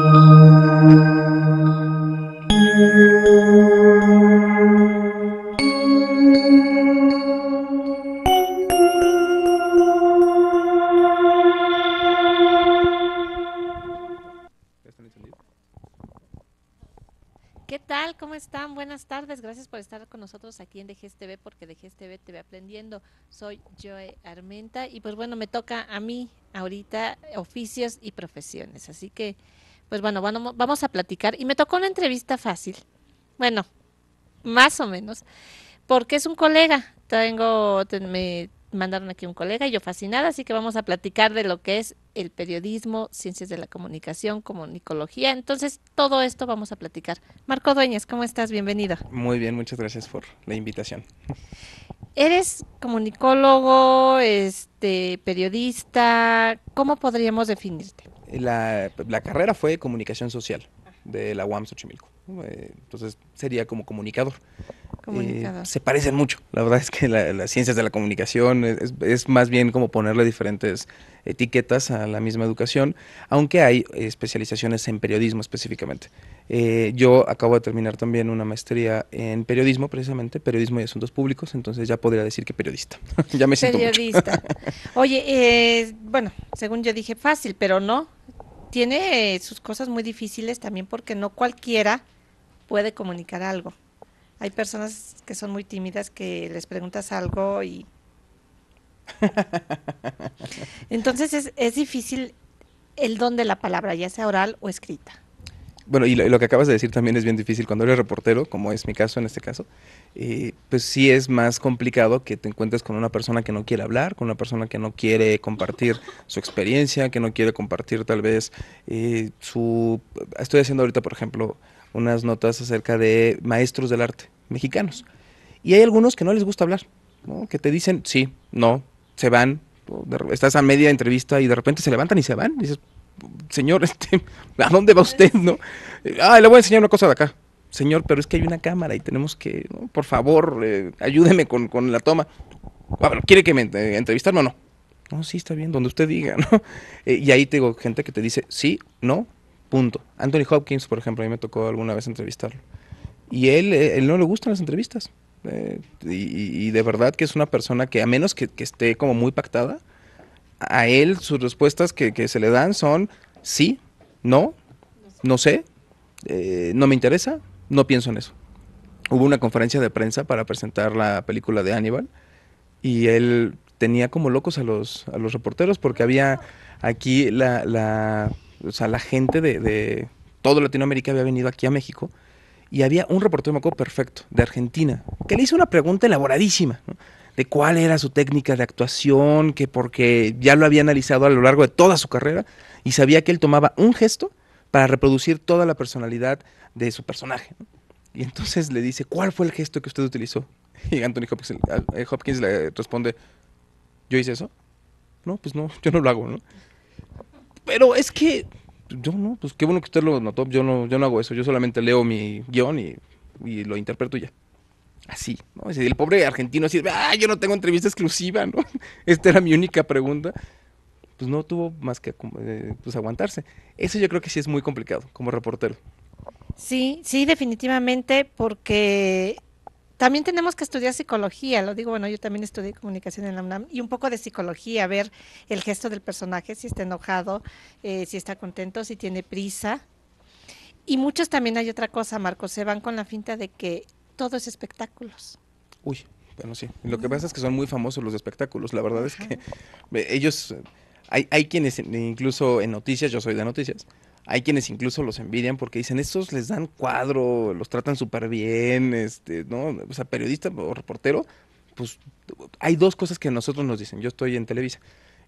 ¿Cómo tardes, gracias por estar con ¿Qué tal? están? Buenas nosotros aquí en DGSTV porque DGSTV te ve aprendiendo. Soy Joe Armenta y pues bueno, me toca a mí ahorita oficios y profesiones. Así que pues bueno, vamos a platicar. Y me tocó una entrevista fácil. Bueno, más o menos. Porque es un colega. Tengo, me mandaron aquí un colega y yo fascinada, así que vamos a platicar de lo que es el periodismo, ciencias de la comunicación, comunicología. Entonces, todo esto vamos a platicar. Marco Dueñas, ¿cómo estás? Bienvenido. Muy bien, muchas gracias por la invitación. Eres comunicólogo, este, periodista, ¿cómo podríamos definirte? La, carrera fue comunicación social de la UAM Xochimilco. Eh, entonces sería como comunicador. Eh, se parecen mucho. La verdad es que las ciencias de la comunicación es, más bien como ponerle diferentes etiquetas a la misma educación, aunque hay especializaciones en periodismo específicamente. Eh, yo acabo de terminar también una maestría en periodismo, precisamente, periodismo y asuntos públicos, entonces ya podría decir que periodista. ya me siento Periodista. Oye, eh, bueno, según yo dije fácil, pero no. Tiene eh, sus cosas muy difíciles también porque no cualquiera puede comunicar algo. Hay personas que son muy tímidas que les preguntas algo y... Entonces es difícil el don de la palabra, ya sea oral o escrita bueno, y lo, que acabas de decir también es bien difícil cuando eres reportero, como es mi caso en este caso, eh, pues sí es más complicado que te encuentres con una persona que no quiere hablar, con una persona que no quiere compartir su experiencia, que no quiere compartir tal vez eh, su... Estoy haciendo ahorita, por ejemplo, unas notas acerca de maestros del arte mexicanos. Y hay algunos que no les gusta hablar, que te dicen, sí, no, se van, estás a media entrevista y de repente se levantan y se van. dices, señor, este, ¿a dónde va usted, no? Ah, le voy a enseñar una cosa de acá. Señor, pero es que hay una cámara y tenemos que, por favor, eh, ayúdeme con, la toma. Ah, ¿quiere que me eh, entrevistarme o no? No, sí, está bien, donde usted diga, ¿no? Eh, y ahí tengo gente que te dice sí, no, punto. Anthony Hopkins, por ejemplo, a mí me tocó alguna vez entrevistarlo. Y él, él no le gustan las entrevistas. y, de verdad que es una persona que, a menos que, que, esté como muy pactada, a él sus respuestas que, se le dan son sí, no, no sé, eh, no me interesa, no pienso en eso. Hubo una conferencia de prensa para presentar la película de Aníbal y él tenía como locos a los, reporteros porque había aquí la, la, gente de, de todo Latinoamérica había venido aquí a México y había un reportero, me perfecto, de Argentina, que le hizo una pregunta elaboradísima de cuál era su técnica de actuación, que porque ya lo había analizado a lo largo de toda su carrera y sabía que él tomaba un gesto para reproducir toda la personalidad de su personaje. Y entonces le dice, ¿cuál fue el gesto que usted utilizó? Y Anthony eh, Hopkins, le responde, ¿yo hice eso? No, pues no, yo no lo hago, ¿no? Pero es que pues, yo no, pues qué bueno que usted lo notó, yo no, yo no hago eso, yo solamente leo mi guión y, lo interpreto ya. Así, ¿no? El pobre argentino así, ah, yo no tengo entrevista exclusiva, ¿no? Esta era mi única pregunta. Pues no tuvo más que eh, pues, aguantarse. Eso yo creo que sí es muy complicado como reportero. Sí, sí, definitivamente, porque también tenemos que estudiar psicología, lo digo, bueno, yo también estudié comunicación en la UNAM y un poco de psicología, ver el gesto del personaje, si está enojado, eh, si está contento, si tiene prisa. Y muchos también hay otra cosa, Marcos se van con la finta de que todos espectáculos. Uy, bueno, sí. Lo que pasa es que son muy famosos los espectáculos. La verdad es que ellos, eh, hay, hay quienes eh, incluso en noticias, yo soy de noticias, hay quienes incluso los envidian porque dicen, estos les dan cuadro, los tratan súper bien, este, ¿no? O sea, periodista o reportero, pues hay dos cosas que nosotros nos dicen. Yo estoy en Televisa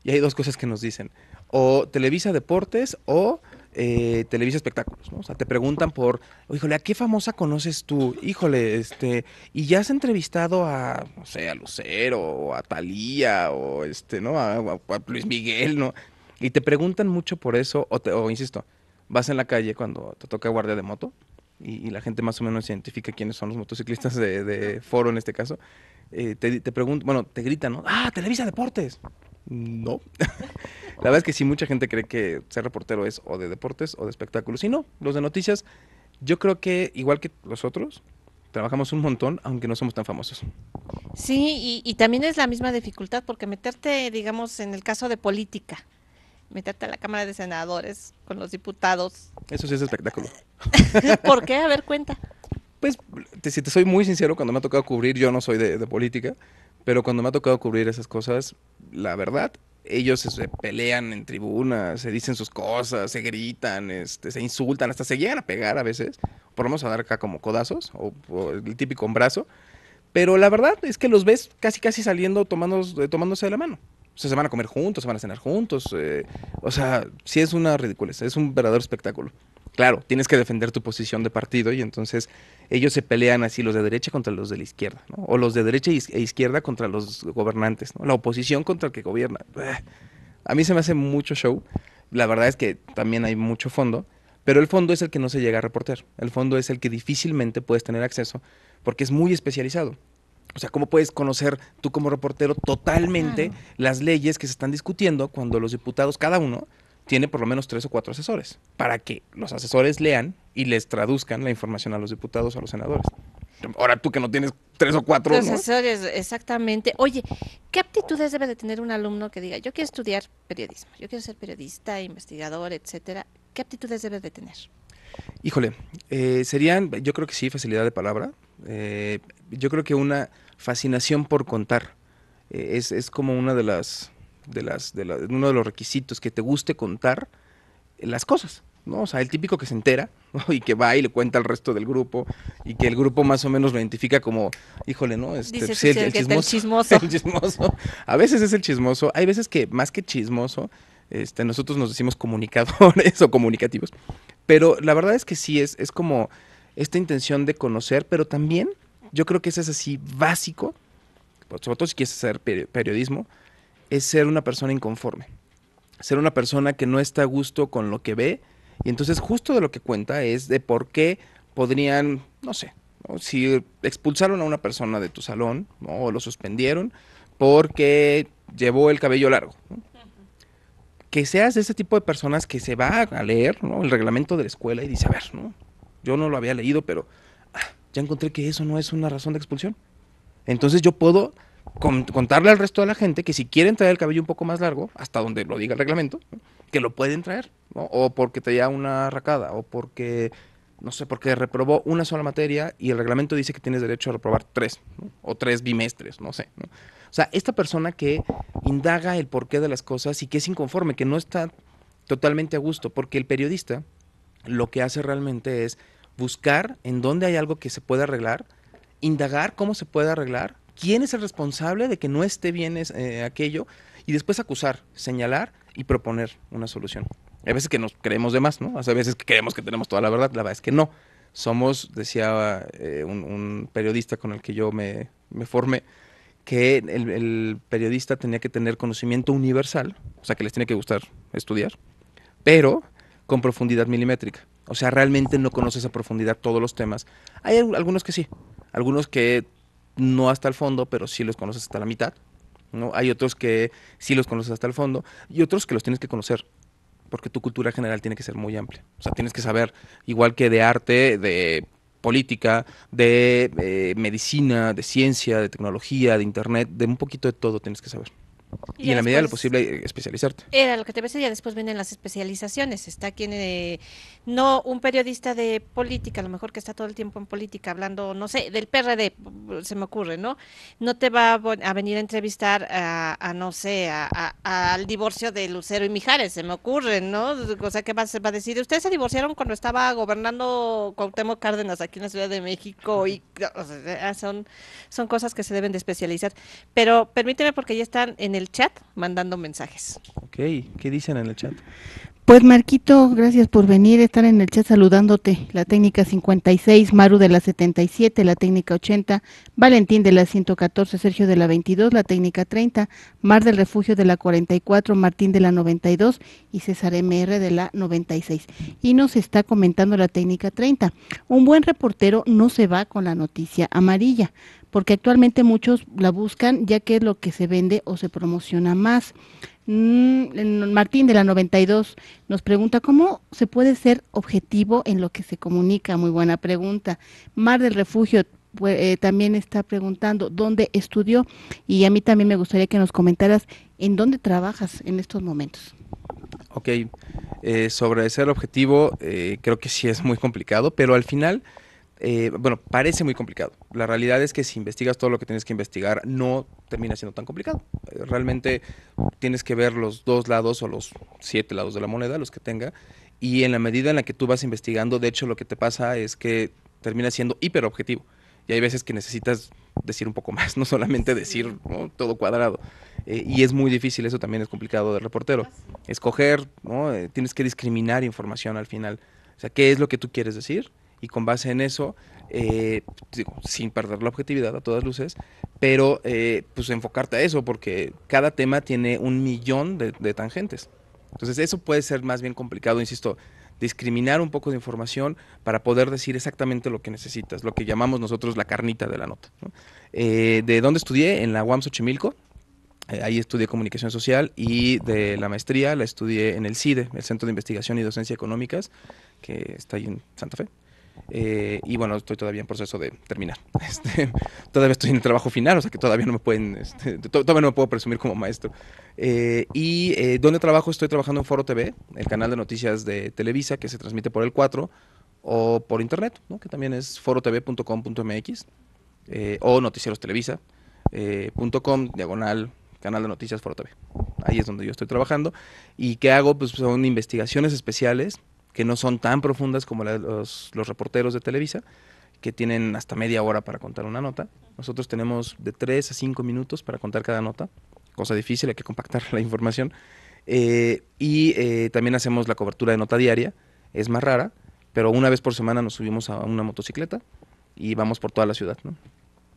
y hay dos cosas que nos dicen. O Televisa Deportes o eh, Televisa Espectáculos, ¿no? O sea, te preguntan por, híjole, ¿a qué famosa conoces tú? Híjole, este, y ya has entrevistado a, no sé, a Lucero, o a Talía, o este, ¿no? A, Luis Miguel, ¿no? Y te preguntan mucho por eso, o, te, o insisto, vas en la calle cuando te toca guardia de moto, y, la gente más o menos identifica quiénes son los motociclistas de, foro en este caso, eh, te, te preguntan, bueno, te gritan, ¿no? Ah, Televisa Deportes. No. la verdad es que sí, mucha gente cree que ser reportero es o de deportes o de espectáculos. Y no, los de noticias, yo creo que igual que los otros, trabajamos un montón, aunque no somos tan famosos. Sí, y, también es la misma dificultad, porque meterte, digamos, en el caso de política, meterte a la Cámara de Senadores con los diputados. Eso sí es espectáculo. ¿Por qué? A ver, cuenta. Pues, si te soy muy sincero, cuando me ha tocado cubrir, yo no soy de política, pero cuando me ha tocado cubrir esas cosas, la verdad, ellos se, pelean en tribunas se dicen sus cosas, se gritan, este, se insultan, hasta se llegan a pegar a veces. Por lo a dar acá como codazos o, el típico brazo. Pero la verdad es que los ves casi casi saliendo tomándose, eh, tomándose de la mano. O sea, se van a comer juntos, se van a cenar juntos. Eh, o sea, sí es una ridiculez, es un verdadero espectáculo claro, tienes que defender tu posición de partido y entonces ellos se pelean así los de derecha contra los de la izquierda, O los de derecha e izquierda contra los gobernantes, ¿no? La oposición contra el que gobierna. A mí se me hace mucho show. La verdad es que también hay mucho fondo, pero el fondo es el que no se llega a reportar. El fondo es el que difícilmente puedes tener acceso porque es muy especializado. O sea, ¿cómo puedes conocer tú como reportero totalmente las leyes que se están discutiendo cuando los diputados, cada uno, tiene por lo menos tres o cuatro asesores para que los asesores lean y les traduzcan la información a los diputados o a los senadores. Ahora tú que no tienes tres o cuatro. asesores, exactamente. Oye, ¿qué aptitudes debe de tener un alumno que diga, yo quiero estudiar periodismo, yo quiero ser periodista, investigador, etcétera? ¿Qué aptitudes debe de tener? Híjole, eh, serían, yo creo que sí, facilidad de palabra. Eh, yo creo que una fascinación por contar eh, es como una de las de las, de uno de los requisitos, que te guste contar las cosas. ¿no? O sea, el típico que se entera y que va y le cuenta al resto del grupo y que el grupo más o menos lo identifica como, híjole, ¿no? Este, el, chismoso, el, chismoso, A veces es el chismoso. Hay veces que más que chismoso, este, nosotros nos decimos comunicadores o comunicativos. Pero la verdad es que sí, es, es como esta intención de conocer, pero también yo creo que ese es así básico, sobre todo si quieres hacer periodismo, es ser una persona inconforme, ser una persona que no está a gusto con lo que ve. Y entonces justo de lo que cuenta es de por qué podrían, no sé, si expulsaron a una persona de tu salón o lo suspendieron porque llevó el cabello largo. Que seas ese tipo de personas que se va a leer el reglamento de la escuela y dice, a ver, ¿no? yo no lo había leído, pero ah, ya encontré que eso no es una razón de expulsión. Entonces yo puedo contarle al resto de la gente que si quieren traer el cabello un poco más largo, hasta donde lo diga el reglamento, que lo pueden traer, O porque te una arracada o porque, no sé, porque reprobó una sola materia y el reglamento dice que tienes derecho a reprobar tres, o tres bimestres, no sé, O sea, esta persona que indaga el porqué de las cosas y que es inconforme, que no está totalmente a gusto, porque el periodista lo que hace realmente es buscar en dónde hay algo que se puede arreglar, indagar cómo se puede arreglar quién es el responsable de que no esté bien eh, aquello y después acusar, señalar y proponer una solución. Hay veces que nos creemos de más, ¿no? Hay veces que creemos que tenemos toda la verdad, la verdad es que no. Somos, decía eh, un, periodista con el que yo me, me formé, que el, periodista tenía que tener conocimiento universal, o sea, que les tiene que gustar estudiar, pero con profundidad milimétrica. O sea, realmente no conoces a profundidad todos los temas. Hay algunos que sí, algunos que no hasta el fondo, pero sí los conoces hasta la mitad. ¿no? Hay otros que sí los conoces hasta el fondo y otros que los tienes que conocer, porque tu cultura general tiene que ser muy amplia. O sea, tienes que saber, igual que de arte, de política, de eh, medicina, de ciencia, de tecnología, de internet, de un poquito de todo tienes que saber. Y, en la medida de lo posible eh, especializarte. Era lo que te decía, después vienen las especializaciones. Está quien, eh, no un periodista de política, a lo mejor que está todo el tiempo en política hablando, no sé, del PRD, se me ocurre, ¿no? No te va a venir a entrevistar a, no sé, a, al divorcio de Lucero y Mijares, se me ocurre, ¿no? O sea, ¿qué va, va a decir? Ustedes se divorciaron cuando estaba gobernando Cuauhtémoc Cárdenas aquí en la Ciudad de México y son, son cosas que se deben de especializar. Pero permíteme porque ya están en el el chat mandando mensajes. Ok, ¿qué dicen en el chat? Pues Marquito, gracias por venir, estar en el chat saludándote. La técnica 56, Maru de la 77, la técnica 80, Valentín de la 114, Sergio de la 22, la técnica 30, Mar del Refugio de la 44, Martín de la 92 y César MR de la 96. Y nos está comentando la técnica 30. Un buen reportero no se va con la noticia amarilla porque actualmente muchos la buscan ya que es lo que se vende o se promociona más. Mm, Martín de la 92 nos pregunta, ¿cómo se puede ser objetivo en lo que se comunica? Muy buena pregunta. Mar del Refugio pues, eh, también está preguntando, ¿dónde estudió? Y a mí también me gustaría que nos comentaras en dónde trabajas en estos momentos. Ok, eh, sobre ser objetivo, eh, creo que sí es muy complicado, pero al final eh, bueno, parece muy complicado. La realidad es que si investigas todo lo que tienes que investigar, no termina siendo tan complicado. Eh, realmente tienes que ver los dos lados o los siete lados de la moneda, los que tenga, y en la medida en la que tú vas investigando, de hecho lo que te pasa es que termina siendo hiperobjetivo. Y hay veces que necesitas decir un poco más, no solamente decir todo cuadrado. Eh, y es muy difícil, eso también es complicado de reportero. Ah, Escoger, tienes que discriminar información al final. O sea, ¿qué es lo que tú quieres decir? y con base en eso, eh, sin perder la objetividad a todas luces, pero eh, pues enfocarte a eso, porque cada tema tiene un millón de, tangentes. Entonces eso puede ser más bien complicado, insisto, discriminar un poco de información para poder decir exactamente lo que necesitas, lo que llamamos nosotros la carnita de la nota. Eh, ¿De dónde estudié? En la UAM Xochimilco. ahí estudié comunicación social y de la maestría la estudié en el CIDE, el Centro de Investigación y Docencia Económicas, que está ahí en Santa Fe. Eh, y bueno, estoy todavía en proceso de terminar. Este, todavía estoy en el trabajo final, o sea que todavía no me pueden, este, todavía no puedo presumir como maestro. Eh, y eh, donde trabajo, estoy trabajando en Foro TV, el canal de noticias de Televisa que se transmite por el 4 o por internet, que también es forotv.com.mx o noticierostelevisa.com diagonal canal de noticias Foro TV. Ahí es donde yo estoy trabajando. ¿Y qué hago? Pues son investigaciones especiales que no son tan profundas como los, reporteros de Televisa, que tienen hasta media hora para contar una nota. Nosotros tenemos de 3 a 5 minutos para contar cada nota, cosa difícil, hay que compactar la información. Eh, y eh, también hacemos la cobertura de nota diaria, es más rara, pero una vez por semana nos subimos a una motocicleta y vamos por toda la ciudad,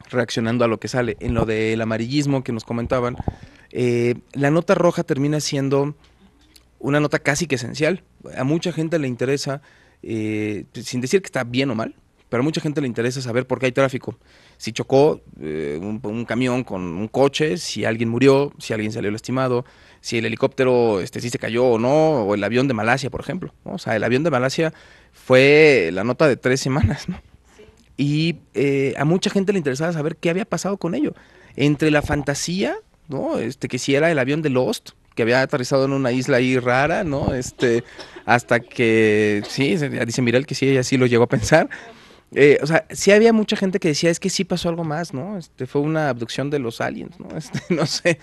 reaccionando a lo que sale. En lo del amarillismo que nos comentaban, eh, la nota roja termina siendo una nota casi que esencial a mucha gente le interesa, eh, sin decir que está bien o mal, pero a mucha gente le interesa saber por qué hay tráfico. Si chocó eh, un, camión con un coche, si alguien murió, si alguien salió lastimado, si el helicóptero este, si se cayó o no, o el avión de Malasia, por ejemplo. O sea, el avión de Malasia fue la nota de tres semanas, ¿no? Y eh, a mucha gente le interesaba saber qué había pasado con ello. Entre la fantasía, ¿no? Este, que si era el avión de Lost, que había aterrizado en una isla ahí rara, ¿no? Este, hasta que, sí, dice Miral que sí, ella sí lo llegó a pensar. Eh, o sea, sí había mucha gente que decía, es que sí pasó algo más, ¿no? Este, fue una abducción de los aliens, ¿no? Este, no sé,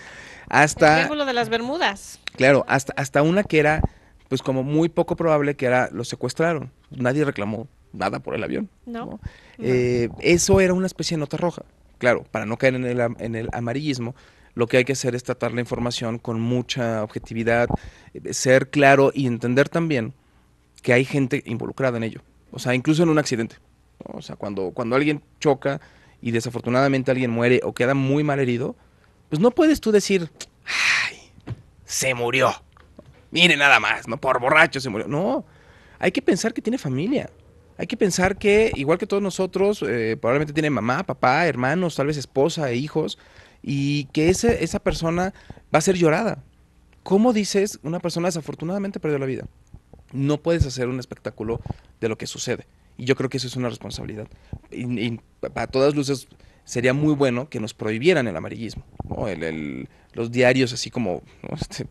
hasta... El triángulo de las Bermudas. Claro, hasta, hasta una que era, pues como muy poco probable que era, lo secuestraron. Nadie reclamó nada por el avión. No. Eh, eso era una especie de nota roja, claro, para no caer en en el amarillismo lo que hay que hacer es tratar la información con mucha objetividad, eh, ser claro y entender también que hay gente involucrada en ello. O sea, incluso en un accidente. O sea, cuando, cuando alguien choca y desafortunadamente alguien muere o queda muy mal herido, pues no puedes tú decir, ay, se murió. Mire nada más, no por borracho se murió. No, hay que pensar que tiene familia. Hay que pensar que, igual que todos nosotros, eh, probablemente tiene mamá, papá, hermanos, tal vez esposa e hijos y que ese, esa persona va a ser llorada. ¿Cómo dices, una persona desafortunadamente perdió la vida? No puedes hacer un espectáculo de lo que sucede. Y yo creo que eso es una responsabilidad. Y, a todas luces sería muy bueno que nos prohibieran el amarillismo, los diarios así como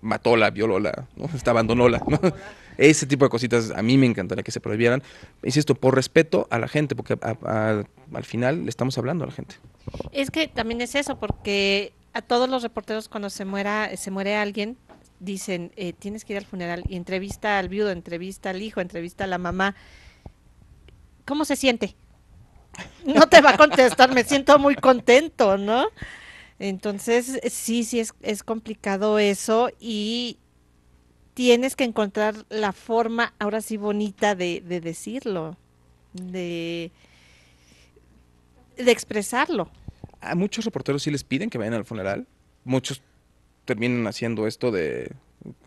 matóla, violóla, ¿no? Este, abandonóla. Ese tipo de cositas a mí me encantaría que se prohibieran. Insisto, por respeto a la gente, porque al final le estamos hablando a la gente. Es que también es eso, porque a todos los reporteros cuando se muera, se muere alguien, dicen, eh, tienes que ir al funeral y entrevista al viudo, entrevista al hijo, entrevista a la mamá. ¿Cómo se siente? No te va a contestar, me siento muy contento, ¿no? Entonces, sí, sí, es, es complicado eso y tienes que encontrar la forma, ahora sí, bonita de, de decirlo, de de expresarlo. A muchos reporteros sí les piden que vayan al funeral. Muchos terminan haciendo esto de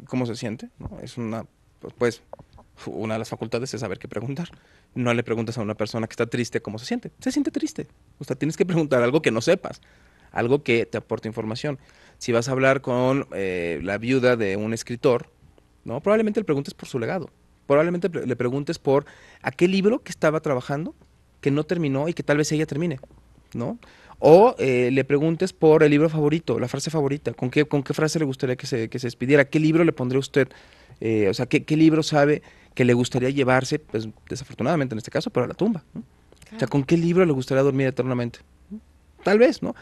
cómo se siente. ¿no? Es una, pues, pues, una de las facultades es saber qué preguntar. No le preguntas a una persona que está triste cómo se siente. Se siente triste. O sea, tienes que preguntar algo que no sepas, algo que te aporte información. Si vas a hablar con eh, la viuda de un escritor, ¿no? probablemente le preguntes por su legado. Probablemente le preguntes por qué libro que estaba trabajando que no terminó y que tal vez ella termine, ¿no? O eh, le preguntes por el libro favorito, la frase favorita, con qué, con qué frase le gustaría que se, despidiera, qué libro le pondría usted, eh, o sea, ¿qué, qué, libro sabe que le gustaría llevarse, pues desafortunadamente en este caso, pero a la tumba. O sea, ¿con qué libro le gustaría dormir eternamente? Tal vez, ¿no?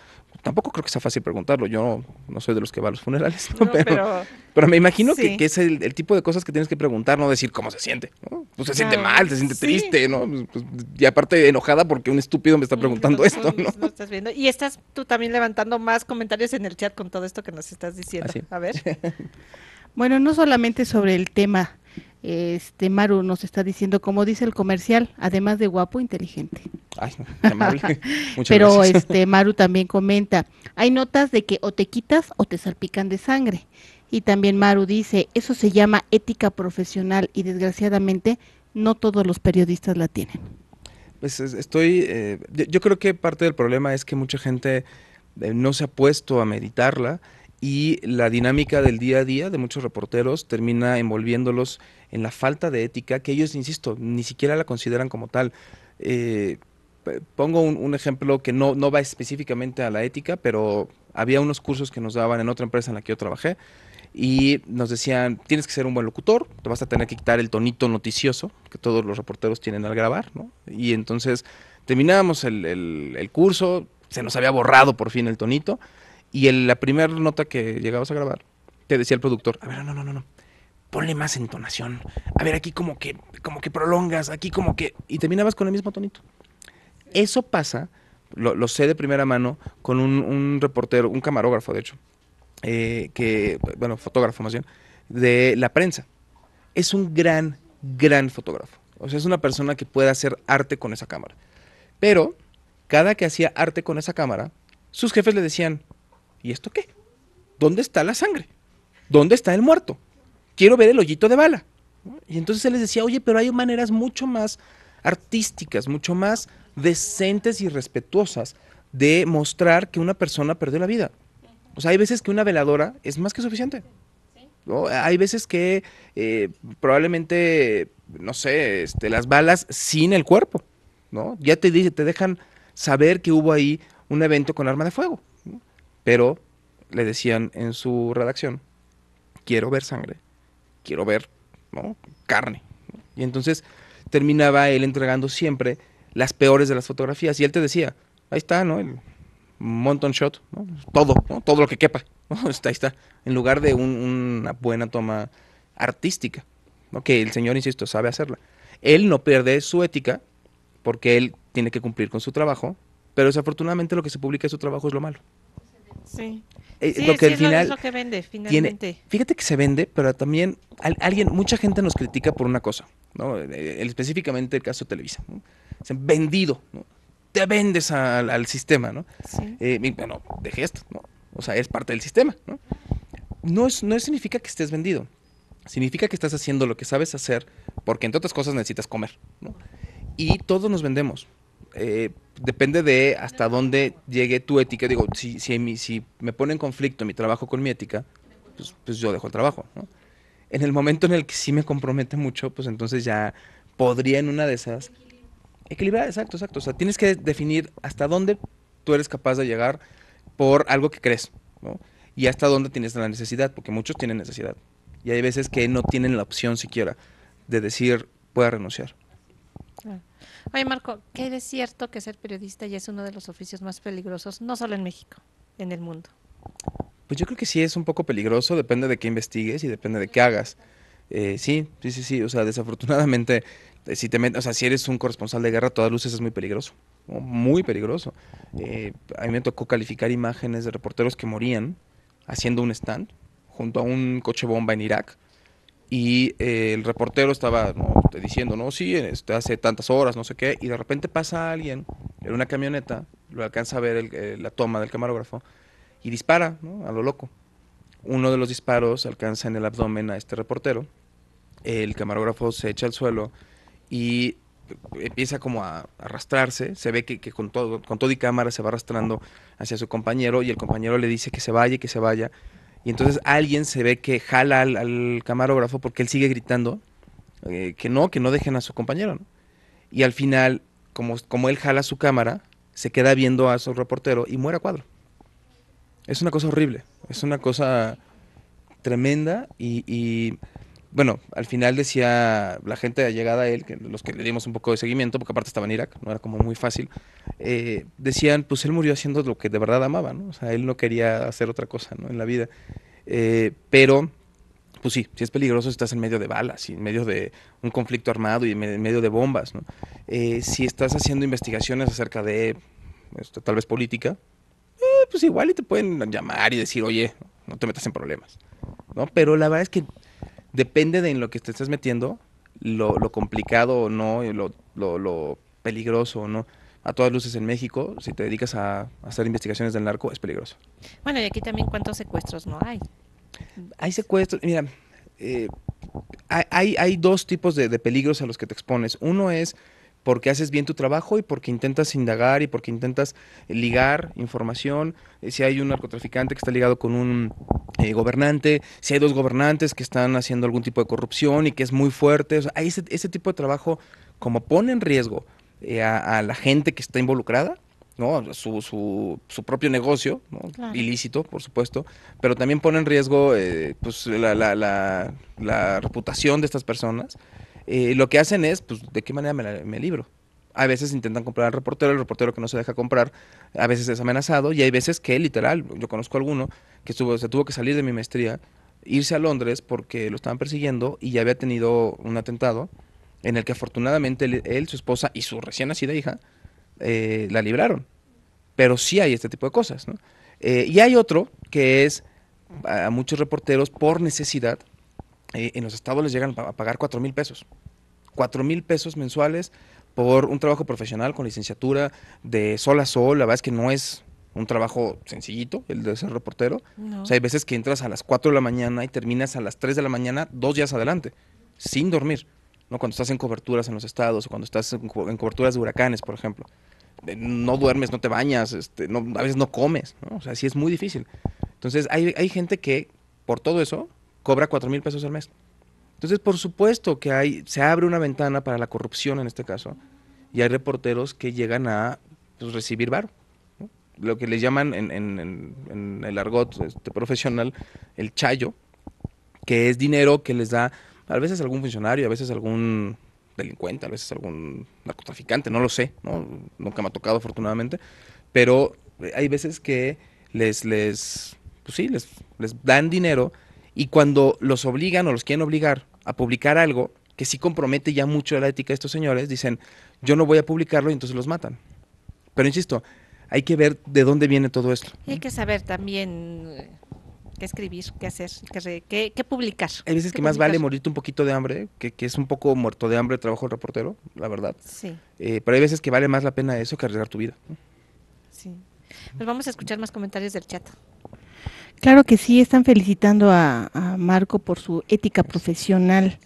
tampoco creo que sea fácil preguntarlo. Yo no, soy de los que va a los funerales, pero, pero, me imagino que, es el, tipo de cosas que tienes que preguntar, no decir cómo se siente. Pues se siente ah, mal, se siente triste, ¿no? Pues, pues, y aparte enojada porque un estúpido me está preguntando esto, ¿no? Y estás tú también levantando más comentarios en el chat con todo esto que nos estás diciendo. Ah, a ver. bueno, no solamente sobre el tema este Maru nos está diciendo, como dice el comercial, además de guapo, inteligente. Ay, Pero este Maru también comenta, hay notas de que o te quitas o te salpican de sangre. Y también Maru dice, eso se llama ética profesional y desgraciadamente no todos los periodistas la tienen. Pues estoy, eh, yo, creo que parte del problema es que mucha gente eh, no se ha puesto a meditarla y la dinámica del día a día de muchos reporteros termina envolviéndolos en la falta de ética que ellos, insisto, ni siquiera la consideran como tal. Eh, pongo un, ejemplo que no, no va específicamente a la ética, pero había unos cursos que nos daban en otra empresa en la que yo trabajé y nos decían, tienes que ser un buen locutor, te vas a tener que quitar el tonito noticioso que todos los reporteros tienen al grabar, Y entonces terminábamos el curso, se nos había borrado por fin el tonito y la primera nota que llegabas a grabar, te decía el productor, a ver, no, no, no, no, ponle más entonación. A ver, aquí como que, como que prolongas, aquí como que... Y terminabas con el mismo tonito. Eso pasa, lo, sé de primera mano, con un, reportero, un camarógrafo, de hecho, eh, que, bueno, fotógrafo más bien, de la prensa. Es un gran, gran fotógrafo. O sea, es una persona que puede hacer arte con esa cámara. Pero, cada que hacía arte con esa cámara, sus jefes le decían, ¿y esto qué? ¿Dónde está la sangre? ¿Dónde está el muerto? Quiero ver el hoyito de bala. Y entonces él les decía, oye, pero hay maneras mucho más artísticas, mucho más decentes y respetuosas de mostrar que una persona perdió la vida. O sea, hay veces que una veladora es más que suficiente. Hay veces que eh, probablemente, no sé, este, las balas sin el cuerpo, ¿no? Ya te, dice, te dejan saber que hubo ahí un evento con arma de fuego. Pero le decían en su redacción, quiero ver sangre, quiero ver ¿no? carne. Y entonces terminaba él entregando siempre las peores de las fotografías. Y él te decía, ahí está, ¿no? El mountain shot, ¿no? Todo, Todo lo que quepa, ¿no? Ahí está. En lugar de una buena toma artística, Que el señor, insisto, sabe hacerla. Él no pierde su ética porque él tiene que cumplir con su trabajo, pero desafortunadamente lo que se publica en su trabajo es lo malo. Sí. lo eh, que al final, es lo que vende, finalmente. fíjate que se vende, pero también alguien, mucha gente nos critica por una cosa, ¿no? Eh, específicamente el caso de Televisa. ¿no? vendido, ¿no? Te vendes al, sistema, ¿no? Eh, bueno, de gesto, ¿no? O sea, es parte del sistema, ¿no? No, es, no significa que estés vendido. Significa que estás haciendo lo que sabes hacer, porque entre otras cosas necesitas comer, ¿no? Y todos nos vendemos eh, depende de hasta dónde llegue tu ética. Digo, si, si, me pone en conflicto mi trabajo con mi ética, pues, pues yo dejo el trabajo. En el momento en el que sí me compromete mucho, pues entonces ya podría en una de esas equilibrar. Exacto, exacto. O sea, tienes que definir hasta dónde tú eres capaz de llegar por algo que crees, ¿no? Y hasta dónde tienes la necesidad, porque muchos tienen necesidad. Y hay veces que no tienen la opción siquiera de decir, pueda renunciar. Oye, Marco, ¿qué es cierto que ser periodista ya es uno de los oficios más peligrosos, no solo en México, en el mundo? Pues yo creo que sí es un poco peligroso, depende de qué investigues y depende de qué hagas. Eh, sí, sí, sí, sí. O sea, desafortunadamente, eh, si te o sea, si eres un corresponsal de guerra, todas luces es muy peligroso. Muy peligroso. Eh, a mí me tocó calificar imágenes de reporteros que morían haciendo un stand junto a un coche bomba en Irak y eh, el reportero estaba este, diciendo, no, sí, este, hace tantas horas, no sé qué, y de repente pasa alguien en una camioneta, lo alcanza a ver eh, la toma del camarógrafo, y dispara, A lo loco. Uno de los disparos alcanza en el abdomen a este reportero, el camarógrafo se echa al suelo y empieza como a arrastrarse, se ve que, con, todo, con todo y cámara se va arrastrando hacia su compañero y el compañero le dice que se vaya, que se vaya, y entonces alguien se ve que jala al, camarógrafo porque él sigue gritando eh, que no, que no dejen a su compañero. Y al final, como, como él jala su cámara, se queda viendo a su reportero y muere a cuadro. Es una cosa horrible, es una cosa tremenda y bueno, al final decía la gente llegada a él, que los que le dimos un poco de seguimiento, porque aparte estaba en Irak, no era como muy fácil, eh, decían, pues él murió haciendo lo que de verdad amaba, ¿no? O sea, él no quería hacer otra cosa, ¿no? En la vida. Eh, pero, pues sí, si es peligroso, estás en medio de balas, y en medio de un conflicto armado y en medio de bombas, ¿no? Eh, si estás haciendo investigaciones acerca de, este, tal vez política, pues igual y te pueden llamar y decir, oye, no te metas en problemas, ¿no? Pero la verdad es que depende de en lo que te estés metiendo, lo, complicado o no, lo, peligroso o no. A todas luces en México, si te dedicas a, hacer investigaciones del narco, es peligroso. Bueno, y aquí también cuántos secuestros no hay. Hay secuestros, mira, eh, hay, hay, dos tipos de, peligros a los que te expones. Uno es porque haces bien tu trabajo y porque intentas indagar y porque intentas ligar información. Si hay un narcotraficante que está ligado con un eh, gobernante, si hay dos gobernantes que están haciendo algún tipo de corrupción y que es muy fuerte. ese, tipo de trabajo como pone en riesgo eh, a, la gente que está involucrada. ¿no? Su, su, propio negocio, ilícito, por supuesto, pero también pone en riesgo eh, pues, la, reputación de estas personas. lo que hacen es, pues, ¿de qué manera me, me libro? A veces intentan comprar al reportero, el reportero que no se deja comprar, a veces es amenazado y hay veces que literal, yo conozco alguno, que se tuvo que salir de mi maestría, irse a Londres porque lo estaban persiguiendo y ya había tenido un atentado en el que afortunadamente él, su esposa y su recién nacida hija eh, la libraron. Pero sí hay este tipo de cosas. Eh, y hay otro que es a muchos reporteros por necesidad, eh, en los estados les llegan a pagar 4 mil pesos. 4 mil pesos mensuales por un trabajo profesional con licenciatura de sola a sol. La verdad es que no es un trabajo sencillito, el de ser reportero. O sea, hay veces que entras a las 4 de la mañana y terminas a las 3 de la mañana, dos días adelante, sin dormir. ¿no? Cuando estás en coberturas en los estados o cuando estás en, coberturas de huracanes, por ejemplo. Eh, no duermes, no te bañas, este, no, a veces no comes. O sea, sí es muy difícil. Entonces, hay, gente que, por todo eso, cobra cuatro mil pesos al mes. Entonces, por supuesto que hay, se abre una ventana para la corrupción en este caso, y hay reporteros que llegan a pues, recibir varo lo que les llaman en, el argot este, profesional el chayo, que es dinero que les da a veces algún funcionario, a veces algún delincuente, a veces algún narcotraficante, no lo sé, nunca me ha tocado afortunadamente, pero eh, hay veces que les, les, pues les, les dan dinero y cuando los obligan o los quieren obligar a publicar algo que sí compromete ya mucho la ética de estos señores, dicen, yo no voy a publicarlo y entonces los matan. Pero insisto, hay que ver de dónde viene todo esto. Y hay que saber también eh, qué escribir, qué hacer, qué, qué, publicar. Hay veces que más vale morirte un poquito de hambre, que, es un poco muerto de hambre el trabajo de reportero, la verdad. Sí. Eh, pero hay veces que vale más la pena eso que arriesgar tu vida. Sí. Pues vamos a escuchar más comentarios del chat. Claro que sí, están felicitando a, a Marco por su ética profesional.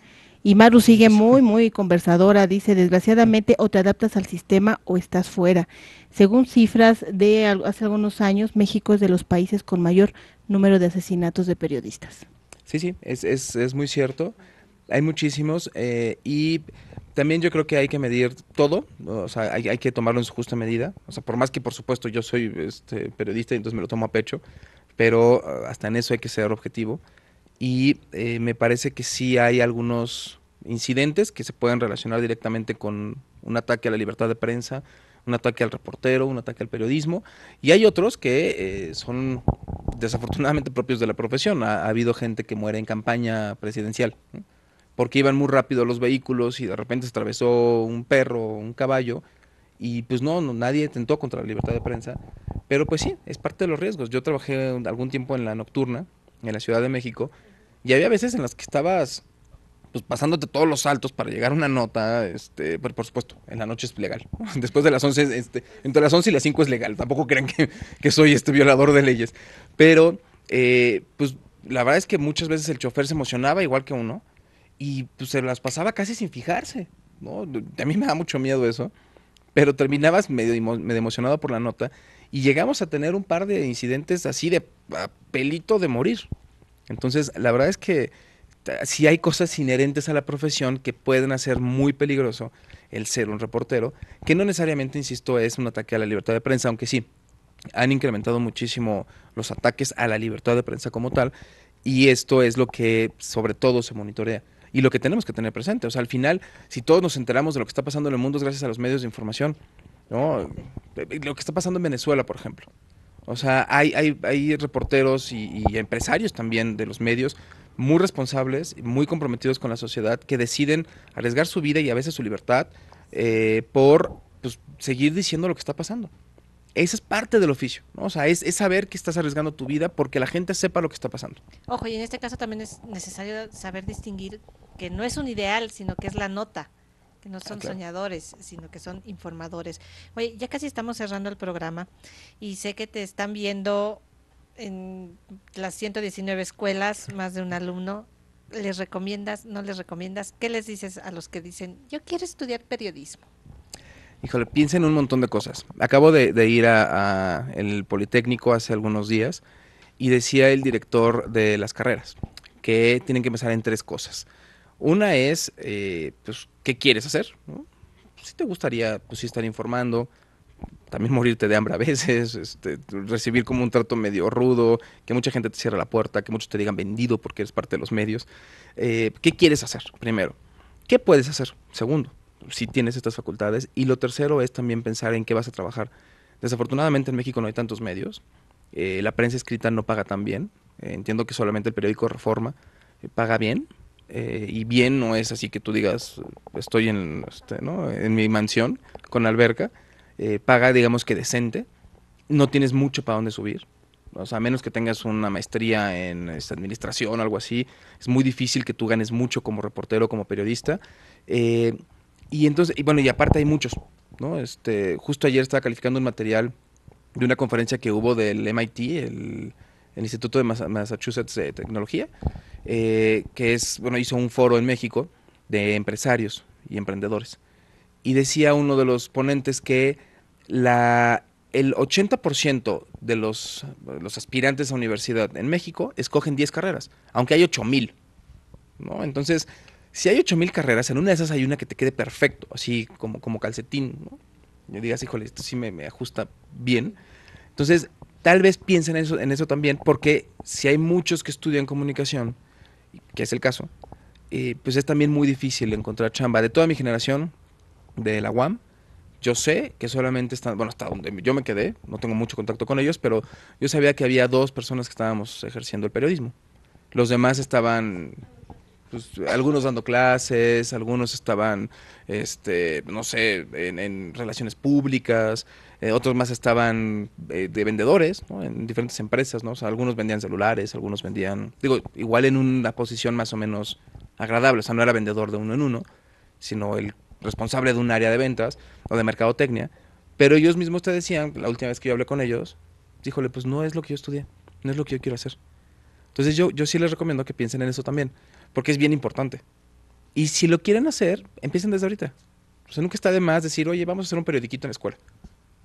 Y Maru sigue muy, muy conversadora, dice, desgraciadamente o te adaptas al sistema o estás fuera. Según cifras de hace algunos años, México es de los países con mayor número de asesinatos de periodistas. Sí, sí, es, muy cierto. Hay muchísimos eh, y también yo creo que hay que medir todo, o sea, hay, que tomarlo en su justa medida. O sea, por más que por supuesto yo soy este, periodista y entonces me lo tomo a pecho, pero ah, hasta en eso hay que ser objetivo y eh, me parece que sí hay algunos incidentes que se pueden relacionar directamente con un ataque a la libertad de prensa, un ataque al reportero, un ataque al periodismo, y hay otros que eh, son desafortunadamente propios de la profesión. Ha, habido gente que muere en campaña presidencial, porque iban muy rápido los vehículos y de repente se atravesó un perro, o un caballo, y pues no, no, nadie tentó contra la libertad de prensa, pero pues sí, es parte de los riesgos. Yo trabajé algún tiempo en la nocturna, en la Ciudad de México, y había veces en las que estabas pues, pasándote todos los saltos para llegar a una nota, este, por, supuesto, en la noche es legal. Después de las 11, este, entre las 11 y las 5 es legal. Tampoco crean que, soy este violador de leyes. Pero, eh, pues la verdad es que muchas veces el chofer se emocionaba igual que uno y pues, se las pasaba casi sin fijarse. ¿no? A mí me da mucho miedo eso. Pero terminabas medio, emocionado por la nota y llegamos a tener un par de incidentes así de pelito de morir. Entonces, la verdad es que sí hay cosas inherentes a la profesión que pueden hacer muy peligroso el ser un reportero, que no necesariamente, insisto, es un ataque a la libertad de prensa, aunque sí, han incrementado muchísimo los ataques a la libertad de prensa como tal, y esto es lo que sobre todo se monitorea y lo que tenemos que tener presente. O sea, al final, si todos nos enteramos de lo que está pasando en el mundo es gracias a los medios de información, eh, eh, Lo que está pasando en Venezuela, por ejemplo. O sea, hay, hay, reporteros y, empresarios también de los medios muy responsables, muy comprometidos con la sociedad, que deciden arriesgar su vida y a veces su libertad eh, por pues, seguir diciendo lo que está pasando. Esa es parte del oficio, ¿no? O sea, es, es, saber que estás arriesgando tu vida porque la gente sepa lo que está pasando. Ojo, y en este caso también es necesario saber distinguir que no es un ideal, sino que es la nota no ah, son soñadores, sino que son informadores. Oye, ya casi estamos cerrando el programa y sé que te están viendo en las 119 escuelas, más de un alumno. ¿Les recomiendas, no les recomiendas? ¿Qué les dices a los que dicen, yo quiero estudiar periodismo? Híjole, piensen un montón de cosas. Acabo de, ir a, a el Politécnico hace algunos días y decía el director de las carreras que tienen que empezar en tres cosas. Una es, eh, pues, ¿qué quieres hacer? Si te gustaría, pues, estar informando, también morirte de hambre a veces, este, recibir como un trato medio rudo, que mucha gente te cierra la puerta, que muchos te digan vendido porque eres parte de los medios. Eh, ¿Qué quieres hacer? Primero. ¿Qué puedes hacer? Segundo, si tienes estas facultades. Y lo tercero es también pensar en qué vas a trabajar. Desafortunadamente en México no hay tantos medios. Eh, la prensa escrita no paga tan bien. entiendo que solamente el periódico Reforma paga bien, eh, y bien no es así que tú digas, estoy en, este, ¿no? en mi mansión con alberca, eh, paga digamos que decente, no tienes mucho para dónde subir, o sea, a menos que tengas una maestría en esta administración o algo así, es muy difícil que tú ganes mucho como reportero, como periodista. Eh, y entonces, y bueno, y aparte hay muchos, ¿no? Este, justo ayer estaba calificando un material de una conferencia que hubo del MIT, el el Instituto de Massachusetts de Tecnología, eh, que es, bueno, hizo un foro en México de empresarios y emprendedores. Y decía uno de los ponentes que el 80% de los, aspirantes a universidad en México escogen 10 carreras, aunque hay 8000. ¿no? Entonces, si hay mil carreras, en una de esas hay una que te quede perfecto, así como, como calcetín. ¿no? Y digas, híjole, esto sí me, me ajusta bien. Entonces, tal vez piensen eso, en eso también, porque si hay muchos que estudian comunicación, que es el caso, eh, pues es también muy difícil encontrar chamba. De toda mi generación, de la UAM, yo sé que solamente están, bueno, hasta donde yo me quedé, no tengo mucho contacto con ellos, pero yo sabía que había dos personas que estábamos ejerciendo el periodismo. Los demás estaban pues, algunos dando clases, algunos estaban, este, no sé, en, relaciones públicas, eh, otros más estaban eh, de vendedores, En diferentes empresas, ¿no? algunos vendían celulares, algunos vendían, digo, igual en una posición más o menos agradable, o sea, no era vendedor de uno en uno, sino el responsable de un área de ventas o de mercadotecnia, pero ellos mismos te decían, la última vez que yo hablé con ellos, díjole, pues no es lo que yo estudié, no es lo que yo quiero hacer. Entonces yo, yo sí les recomiendo que piensen en eso también, porque es bien importante. Y si lo quieren hacer, empiecen desde ahorita. O sea, nunca está de más decir, oye, vamos a hacer un periodiquito en la escuela.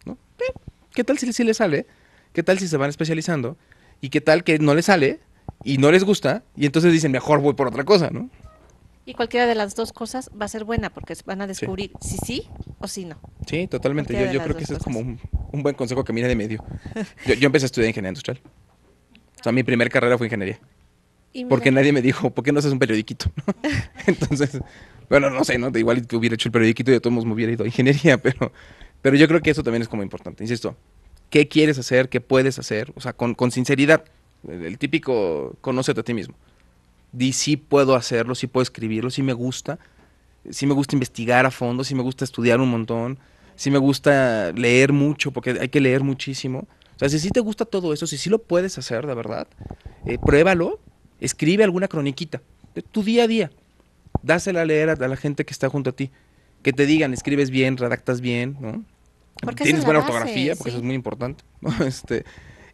¿No? Eh, ¿Qué tal si, si les sale? ¿Qué tal si se van especializando? ¿Y qué tal que no les sale y no les gusta? Y entonces dicen, mejor voy por otra cosa, ¿no? Y cualquiera de las dos cosas va a ser buena porque van a descubrir si sí o si no. Sí, totalmente. Yo, creo que ese es como un, buen consejo que mire de medio. Yo, yo empecé a estudiar ingeniería industrial. O sea, mi primera carrera fue ingeniería. porque nadie me dijo, ¿por qué no haces un periodiquito? Entonces, bueno, no sé, ¿no? Igual hubiera hecho el periodiquito y de todos me hubiera ido a ingeniería, pero, pero yo creo que eso también es como importante. Insisto, ¿qué quieres hacer? ¿Qué puedes hacer? O sea, con, con sinceridad. El, típico, conócete a ti mismo. Di si sí puedo hacerlo, si sí puedo escribirlo, si sí me gusta, si me gusta investigar a fondo, si me gusta estudiar un montón, si me gusta leer mucho, porque hay que leer muchísimo o sea, si sí te gusta todo eso, si sí lo puedes hacer de verdad, eh, pruébalo, escribe alguna croniquita de tu día a día. Dásela a leer a, la gente que está junto a ti. Que te digan, escribes bien, redactas bien, ¿no? Tienes buena ortografía, porque eso es muy importante. Este,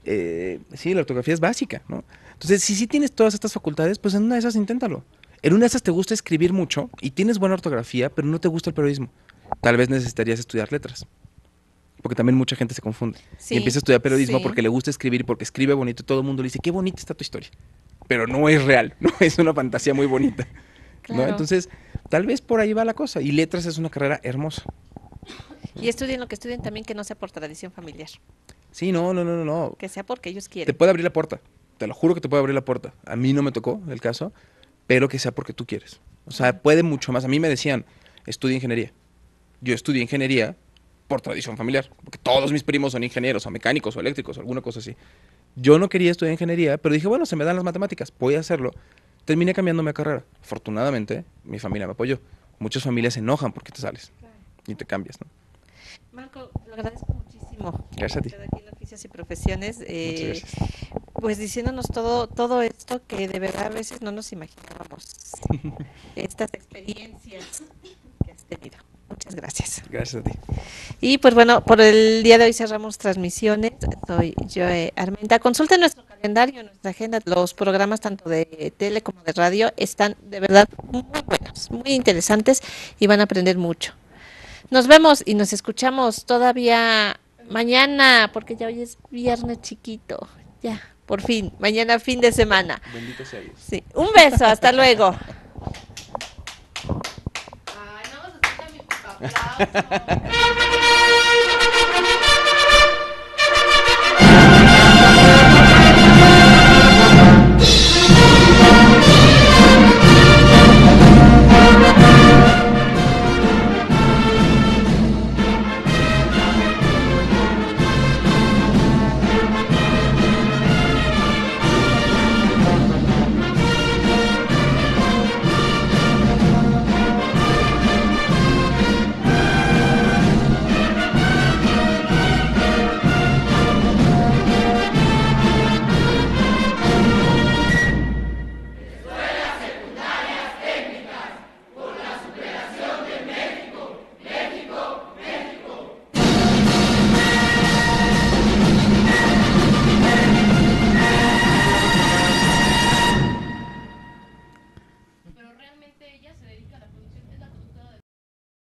eh, sí, la ortografía es básica, ¿no? Entonces, si sí tienes todas estas facultades, pues en una de esas inténtalo. En una de esas te gusta escribir mucho y tienes buena ortografía, pero no te gusta el periodismo. Tal vez necesitarías estudiar letras. Porque también mucha gente se confunde. y empieza a estudiar periodismo porque le gusta escribir, porque escribe bonito. Todo el mundo le dice, qué bonita está tu historia. Pero no es real, ¿no? Es una fantasía muy bonita. Entonces, tal vez por ahí va la cosa. Y letras es una carrera hermosa. Y estudien lo que estudien también, que no sea por tradición familiar. Sí, no, no, no, no. Que sea porque ellos quieren. Te puede abrir la puerta. Te lo juro que te puede abrir la puerta. A mí no me tocó el caso, pero que sea porque tú quieres. O sea, puede mucho más. A mí me decían, estudia ingeniería. Yo estudié ingeniería por tradición familiar, porque todos mis primos son ingenieros o mecánicos o eléctricos o alguna cosa así. Yo no quería estudiar ingeniería, pero dije, bueno, se me dan las matemáticas, voy a hacerlo. Terminé cambiándome a carrera. Afortunadamente, mi familia me apoyó. Muchas familias se enojan porque te sales y te cambias. Marco, lo agradezco muchísimo. Gracias a ti. en Oficios y Profesiones, eh, pues diciéndonos todo, todo esto que de verdad a veces no nos imaginábamos. Estas experiencias que has tenido. Muchas gracias. Gracias a ti. Y pues bueno, por el día de hoy cerramos transmisiones. Soy Joe Armenta. Consulten nuestro calendario, nuestra agenda. Los programas tanto de tele como de radio están de verdad muy buenos, muy interesantes y van a aprender mucho. Nos vemos y nos escuchamos todavía mañana, porque ya hoy es viernes chiquito. Ya, por fin, mañana fin de semana. Bendito sea Dios. Sí, un beso, hasta luego. aplausos.